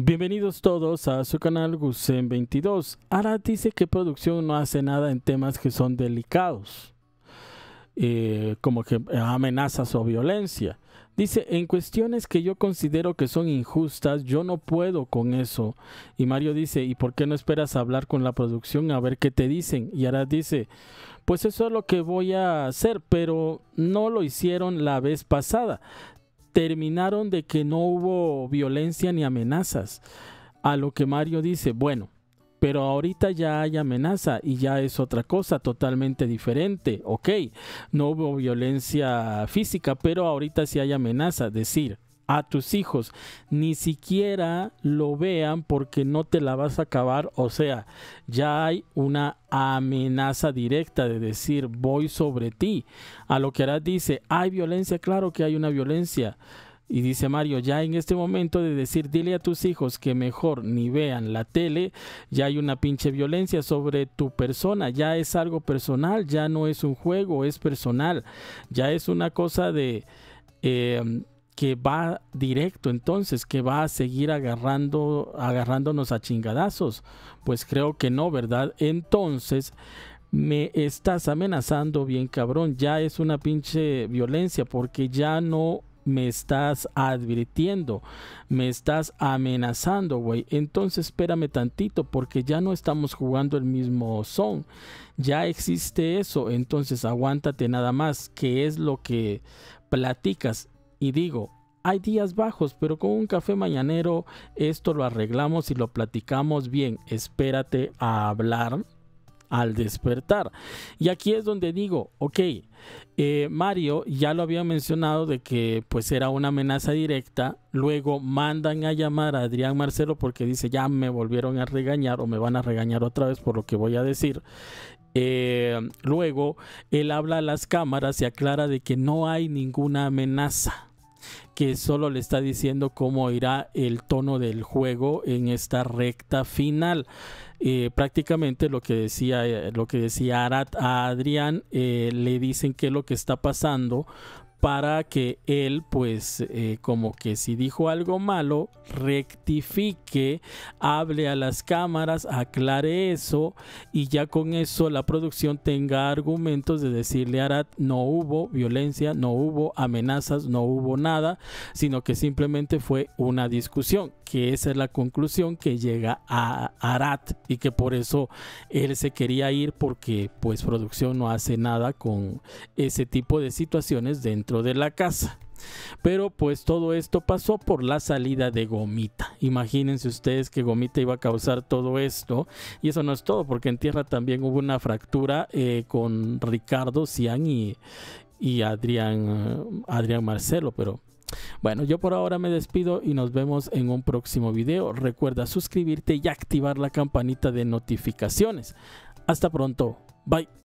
Bienvenidos todos a su canal Gusen 22. Arad dice que producción no hace nada en temas que son delicados, eh, como que amenazas o violencia. Dice, en cuestiones que yo considero que son injustas, yo no puedo con eso. Y Mario dice, ¿y por qué no esperas hablar con la producción a ver qué te dicen? Y Arad dice, pues eso es lo que voy a hacer, pero no lo hicieron la vez pasada terminaron de que no hubo violencia ni amenazas. A lo que Mario dice, bueno, pero ahorita ya hay amenaza y ya es otra cosa totalmente diferente. Ok, no hubo violencia física, pero ahorita sí hay amenaza. Decir, a tus hijos. Ni siquiera lo vean porque no te la vas a acabar. O sea, ya hay una amenaza directa de decir voy sobre ti. A lo que harás dice, hay violencia, claro que hay una violencia. Y dice Mario, ya en este momento de decir, dile a tus hijos que mejor ni vean la tele, ya hay una pinche violencia sobre tu persona, ya es algo personal, ya no es un juego, es personal, ya es una cosa de... Eh, que va directo entonces, que va a seguir agarrando, agarrándonos a chingadazos. Pues creo que no, ¿verdad? Entonces, me estás amenazando bien cabrón, ya es una pinche violencia porque ya no me estás advirtiendo, me estás amenazando, güey. Entonces espérame tantito porque ya no estamos jugando el mismo son. Ya existe eso, entonces aguántate nada más, que es lo que platicas y digo, hay días bajos, pero con un café mañanero esto lo arreglamos y lo platicamos bien. Espérate a hablar al despertar. Y aquí es donde digo, ok, eh, Mario ya lo había mencionado de que pues era una amenaza directa, luego mandan a llamar a Adrián Marcelo porque dice, ya me volvieron a regañar o me van a regañar otra vez por lo que voy a decir. Eh, luego él habla a las cámaras y aclara de que no hay ninguna amenaza que solo le está diciendo cómo irá el tono del juego en esta recta final. Eh, prácticamente lo que decía, eh, lo que decía Arat a Adrián, eh, le dicen qué es lo que está pasando para que él pues eh, como que si dijo algo malo rectifique hable a las cámaras aclare eso y ya con eso la producción tenga argumentos de decirle a Arat no hubo violencia no hubo amenazas no hubo nada sino que simplemente fue una discusión que esa es la conclusión que llega a Arat y que por eso él se quería ir porque pues producción no hace nada con ese tipo de situaciones dentro de la casa. Pero pues todo esto pasó por la salida de Gomita. Imagínense ustedes que Gomita iba a causar todo esto. Y eso no es todo, porque en tierra también hubo una fractura eh, con Ricardo Cian y, Adrián, Adrián Marcelo. Pero bueno, yo por ahora me despido y nos vemos en un próximo video. Recuerda suscribirte y activar la campanita de notificaciones. Hasta pronto. Bye.